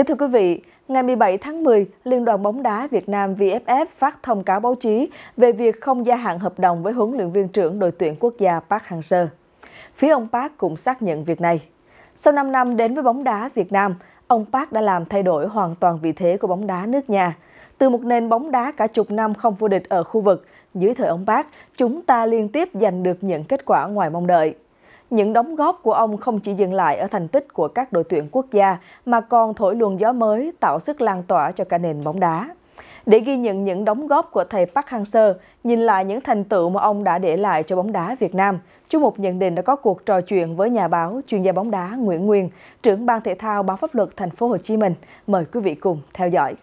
Kính thưa quý vị, ngày 17 tháng 10, Liên đoàn bóng đá Việt Nam VFF phát thông cáo báo chí về việc không gia hạn hợp đồng với huấn luyện viên trưởng đội tuyển quốc gia Park Hang-seo. Phía ông Park cũng xác nhận việc này. Sau 5 năm đến với bóng đá Việt Nam, ông Park đã làm thay đổi hoàn toàn vị thế của bóng đá nước nhà. Từ một nền bóng đá cả chục năm không vô địch ở khu vực, dưới thời ông Park, chúng ta liên tiếp giành được những kết quả ngoài mong đợi những đóng góp của ông không chỉ dừng lại ở thành tích của các đội tuyển quốc gia mà còn thổi luồng gió mới tạo sức lan tỏa cho cả nền bóng đá. Để ghi nhận những đóng góp của thầy Park Hang-seo, nhìn lại những thành tựu mà ông đã để lại cho bóng đá Việt Nam, Chú Mục Nhận Định đã có cuộc trò chuyện với nhà báo, chuyên gia bóng đá Nguyễn Nguyên, trưởng ban thể thao báo pháp luật Thành phố Hồ Chí Minh. Mời quý vị cùng theo dõi.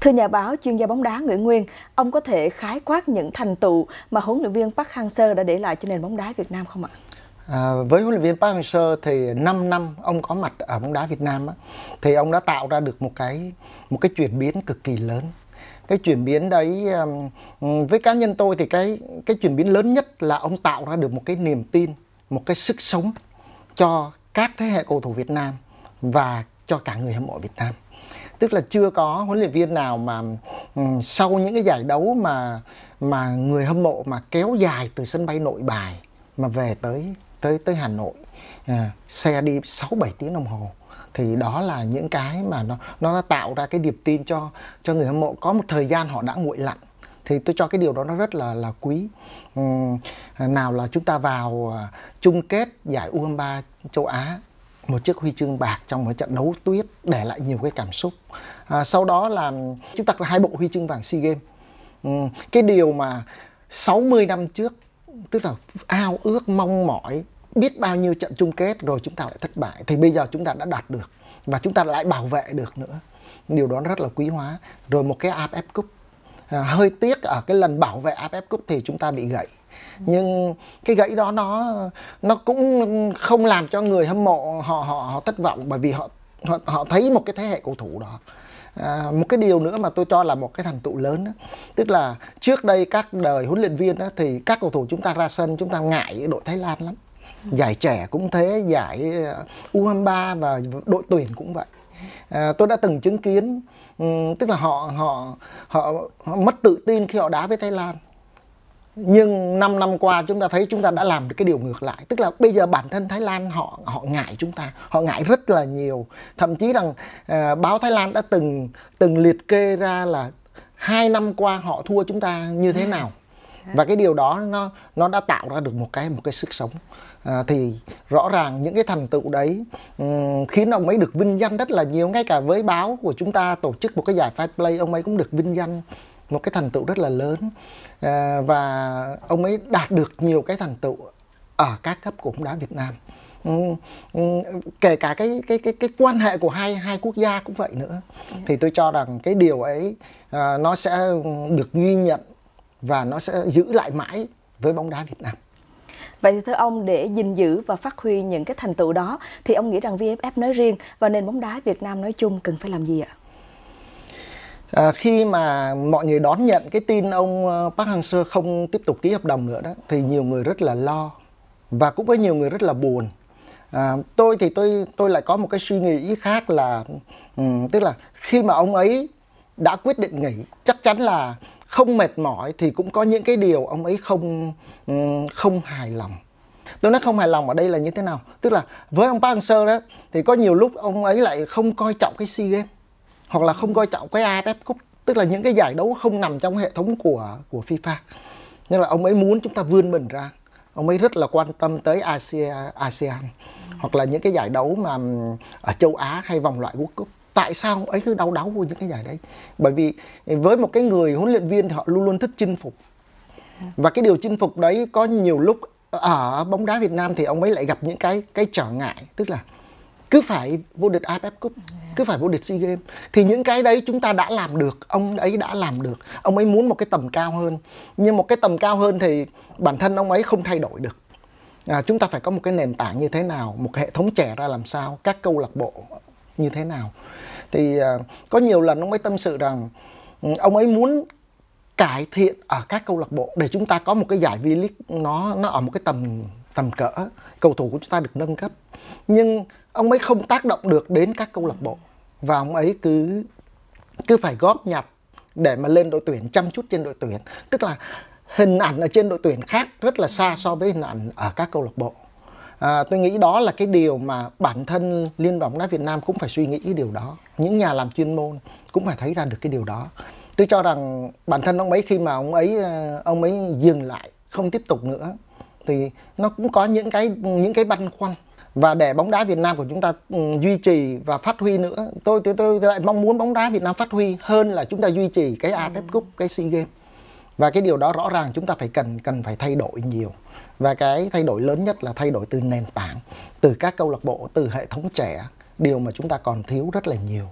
Thưa nhà báo, chuyên gia bóng đá Nguyễn Nguyên, ông có thể khái quát những thành tựu mà huấn luyện viên Park Hang-seo đã để lại cho nền bóng đá Việt Nam không ạ? À, với huấn luyện viên Park Hang-seo thì 5 năm ông có mặt ở bóng đá Việt Nam á, thì ông đã tạo ra được một cái một cái chuyển biến cực kỳ lớn. Cái chuyển biến đấy với cá nhân tôi thì cái cái chuyển biến lớn nhất là ông tạo ra được một cái niềm tin, một cái sức sống cho các thế hệ cầu thủ Việt Nam và cho cả người hâm mộ Việt Nam tức là chưa có huấn luyện viên nào mà um, sau những cái giải đấu mà mà người hâm mộ mà kéo dài từ sân bay nội bài mà về tới tới tới Hà Nội à, xe đi 6 7 tiếng đồng hồ thì đó là những cái mà nó nó đã tạo ra cái niềm tin cho cho người hâm mộ có một thời gian họ đã nguội lặn thì tôi cho cái điều đó nó rất là là quý uhm, nào là chúng ta vào à, chung kết giải U23 châu Á một chiếc huy chương bạc trong một trận đấu tuyết để lại nhiều cái cảm xúc à, sau đó là chúng ta có hai bộ huy chương vàng sea games ừ, cái điều mà 60 năm trước tức là ao ước mong mỏi biết bao nhiêu trận chung kết rồi chúng ta lại thất bại thì bây giờ chúng ta đã đạt được và chúng ta lại bảo vệ được nữa điều đó rất là quý hóa rồi một cái AFF Cup À, hơi tiếc ở cái lần bảo vệ AFF e Cup thì chúng ta bị gãy nhưng cái gãy đó nó nó cũng không làm cho người hâm mộ họ họ, họ thất vọng bởi vì họ họ, họ thấy một cái thế hệ cầu thủ đó À, một cái điều nữa mà tôi cho là một cái thành tựu lớn đó. tức là trước đây các đời huấn luyện viên đó, thì các cầu thủ chúng ta ra sân chúng ta ngại đội Thái Lan lắm giải trẻ cũng thế giải ờ, U23 và đội tuyển cũng vậy à, tôi đã từng chứng kiến tức là họ, họ họ họ mất tự tin khi họ đá với Thái Lan nhưng 5 năm qua chúng ta thấy chúng ta đã làm được cái điều ngược lại tức là bây giờ bản thân Thái Lan họ họ ngại chúng ta họ ngại rất là nhiều thậm chí rằng à, báo Thái Lan đã từng từng liệt kê ra là hai năm qua họ thua chúng ta như thế nào Dạ. và cái điều đó nó nó đã tạo ra được một cái một cái sức sống à, thì rõ ràng những cái thành tựu đấy um, khiến ông ấy được vinh danh rất là nhiều ngay cả với báo của chúng ta tổ chức một cái giải five play ông ấy cũng được vinh danh một cái thành tựu rất là lớn à, và ông ấy đạt được nhiều cái thành tựu ở các cấp của bóng đá Việt Nam kể cả cái cái cái cái quan hệ của hai hai quốc gia cũng vậy nữa dạ. thì tôi cho rằng cái điều ấy à, nó sẽ được ghi nhận và nó sẽ giữ lại mãi với bóng đá Việt Nam. Vậy thì thưa ông, để gìn giữ và phát huy những cái thành tựu đó thì ông nghĩ rằng VFF nói riêng và nền bóng đá Việt Nam nói chung cần phải làm gì ạ? À, khi mà mọi người đón nhận cái tin ông ờ, Park Hang-seo không tiếp tục ký hợp đồng nữa đó thì nhiều người rất là lo và cũng có nhiều người rất là buồn. À, tôi thì tôi tôi lại có một cái suy nghĩ khác là um, tức là khi mà ông ấy đã quyết định nghỉ chắc chắn là không mệt mỏi thì cũng có những cái điều ông ấy không ừ, không hài lòng tôi nói không hài lòng ở đây là như thế nào tức là với ông Park Hang Seo đó thì có nhiều lúc ông ấy lại không coi trọng cái SEA Games hoặc là không coi trọng cái AFF Cup tức là những cái giải đấu không nằm trong hệ thống của của FIFA nhưng là ông ấy muốn chúng ta vươn mình ra ông ấy rất là quan tâm tới ASEAN, ASEAN hoặc là những cái giải đấu mà ừ, ở châu Á hay vòng loại World Cup tại sao ấy cứ đau đáu vô những cái giải đấy bởi vì với một cái người huấn luyện viên thì họ luôn luôn thích chinh phục và cái điều chinh phục đấy có nhiều lúc ở bóng đá Việt Nam thì ông ấy lại gặp những cái cái trở ngại tức là cứ phải vô địch AFF Cup cứ phải vô địch SEA Games thì những cái đấy chúng ta đã làm được ông ấy đã làm được ông ấy muốn một cái tầm cao hơn nhưng một cái tầm cao hơn thì bản thân ông ấy không thay đổi được à, chúng ta phải có một cái nền tảng như thế nào một hệ thống trẻ ra làm sao các câu lạc bộ như thế nào thì à, có nhiều lần ông ấy tâm sự rằng ừ, ông ấy muốn cải thiện ở các câu lạc bộ để chúng ta có một cái giải V-League nó nó ở một cái tầm tầm cỡ cầu thủ của chúng ta được nâng cấp nhưng ông ấy không tác động được đến các câu lạc bộ và ông ấy cứ cứ phải góp nhặt để mà lên đội tuyển chăm chút trên đội tuyển tức là hình ảnh ở trên đội tuyển khác rất là xa so với hình ảnh ở các câu lạc bộ à, tôi nghĩ đó là cái điều mà bản thân liên đoàn bóng đá Việt Nam cũng phải suy nghĩ cái điều đó những nhà làm chuyên môn cũng phải thấy ra được cái điều đó tôi cho rằng bản thân ông ấy khi mà ông ấy ờ, ông ấy dừng lại không tiếp tục nữa thì nó cũng có những cái những cái băn khoăn và để bóng đá Việt Nam của chúng ta ừ, duy trì và phát huy nữa tôi tôi tôi lại mong muốn bóng đá Việt Nam phát huy hơn là chúng ta duy trì cái AFF Cup cái SEA Games và cái điều đó rõ ràng chúng ta phải cần cần phải thay đổi nhiều và cái thay đổi lớn nhất là thay đổi từ nền tảng từ các câu lạc bộ từ hệ thống trẻ điều mà chúng ta còn thiếu rất là nhiều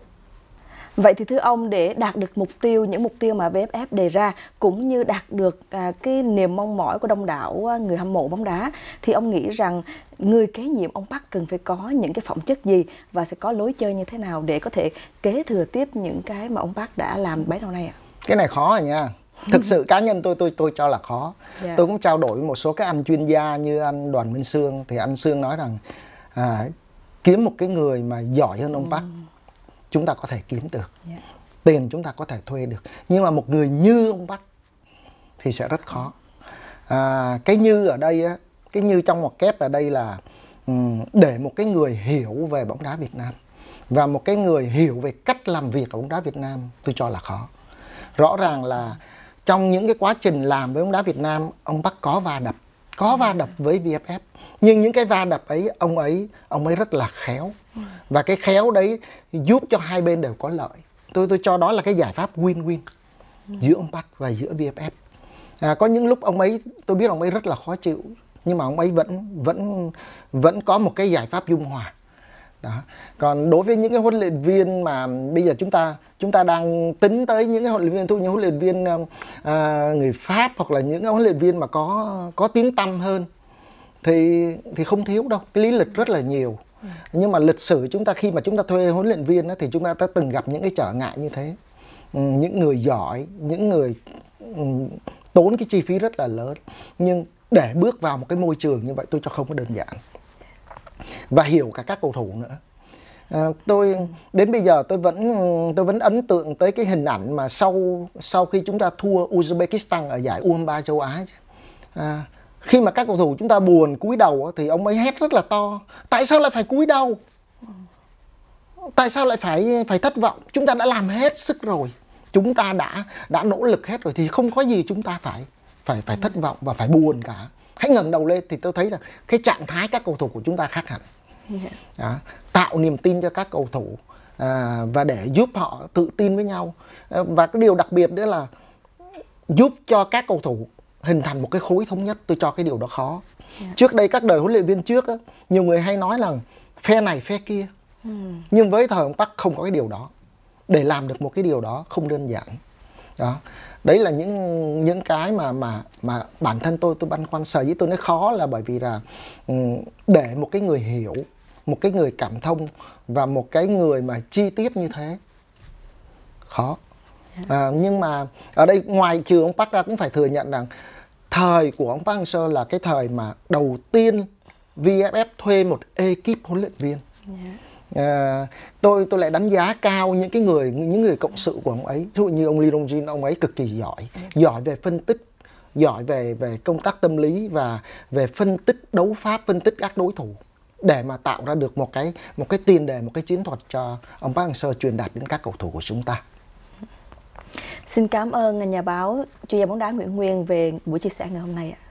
Vậy thì thưa ông để đạt được mục tiêu những mục tiêu mà VFF đề ra cũng như đạt được à, cái niềm mong mỏi của đông đảo à, người hâm mộ bóng đá thì ông nghĩ rằng người kế nhiệm ông Park cần phải có những cái phẩm chất gì và sẽ có lối chơi như thế nào để có thể kế thừa tiếp những cái mà ông Park đã làm bấy lâu nay ạ? Cái này khó rồi à nha thực sự cá nhân tôi tôi tôi cho là khó yeah. Dạ. tôi cũng trao đổi với một số các anh chuyên gia như anh đoàn minh sương thì anh sương nói rằng à, kiếm một cái người mà giỏi hơn ông mm. Park chúng ta có thể kiếm được yeah. Dạ. tiền chúng ta có thể thuê được nhưng mà một người như ông Park thì sẽ rất khó à, cái như ở đây á cái như trong một kép ở đây là ừ, để một cái người hiểu về bóng đá Việt Nam và một cái người hiểu về cách làm việc ở bóng đá Việt Nam tôi cho là khó rõ ràng là trong những cái quá trình làm với bóng đá Việt Nam ông Bắc có va đập có va đập với VFF nhưng những cái va đập ấy ông ấy ông ấy rất là khéo và cái khéo đấy giúp cho hai bên đều có lợi tôi tôi cho đó là cái giải pháp win-win giữa ông Bắc và giữa VFF à, có những lúc ông ấy tôi biết ông ấy rất là khó chịu nhưng mà ông ấy vẫn vẫn vẫn có một cái giải pháp dung hòa đó. còn đối với những cái huấn luyện viên mà bây giờ chúng ta chúng ta đang tính tới những cái huấn luyện viên thu những huấn luyện viên à, người pháp hoặc là những huấn luyện viên mà có có tiếng tăm hơn thì thì không thiếu đâu cái lý lịch rất là nhiều ừ. nhưng mà lịch sử chúng ta khi mà chúng ta thuê huấn luyện viên đó, thì chúng ta đã từng gặp những cái trở ngại như thế ừ, những người giỏi những người ừ, tốn cái chi phí rất là lớn nhưng để bước vào một cái môi trường như vậy tôi cho không có đơn giản và hiểu cả các cầu thủ nữa à, tôi đến bây giờ tôi vẫn tôi vẫn ấn tượng tới cái hình ảnh mà sau sau khi chúng ta thua Uzbekistan ở giải U23 châu Á à, khi mà các cầu thủ chúng ta buồn cúi đầu thì ông ấy hét rất là to tại sao lại phải cúi đầu tại sao lại phải phải thất vọng chúng ta đã làm hết sức rồi chúng ta đã đã nỗ lực hết rồi thì không có gì chúng ta phải phải phải thất vọng và phải buồn cả hãy ngẩng đầu lên thì tôi thấy là cái trạng thái các cầu thủ của chúng ta khác hẳn Dạ. Đó. tạo niềm tin cho các cầu thủ à, và để giúp họ tự tin với nhau ờ, và cái điều đặc biệt nữa là giúp cho các cầu thủ hình thành một cái khối thống nhất tôi cho cái điều đó khó yeah. Dạ. trước đây các đời huấn luyện viên trước á, nhiều người hay nói là phe này phe kia ừ. nhưng với thời ông Park không có cái điều đó để làm được một cái điều đó không đơn giản đó đấy là những những cái mà mà mà bản thân tôi tôi băn khoăn sở dĩ tôi nói khó là bởi vì là ừ, để một cái người hiểu một cái người cảm thông và một cái người mà chi tiết như thế khó dạ. à, nhưng mà ở đây ngoài trừ ông Park ra cũng phải thừa nhận rằng thời của ông Park hang là cái thời mà đầu tiên VFF thuê một ekip huấn luyện viên dạ. À, tôi tôi lại đánh giá cao những cái người những người cộng sự của ông ấy ví dụ như ông Lee Dong Jin ông ấy cực kỳ giỏi dạ. giỏi về phân tích giỏi về về công tác tâm lý và về phân tích đấu pháp phân tích các đối thủ để mà tạo ra được một cái một cái tiền đề một cái chiến thuật cho ông Park Hang-seo truyền đạt đến các cầu thủ của chúng ta. Xin cảm ơn nhà báo chuyên gia bóng đá Nguyễn Nguyên về buổi chia sẻ ngày hôm nay ạ.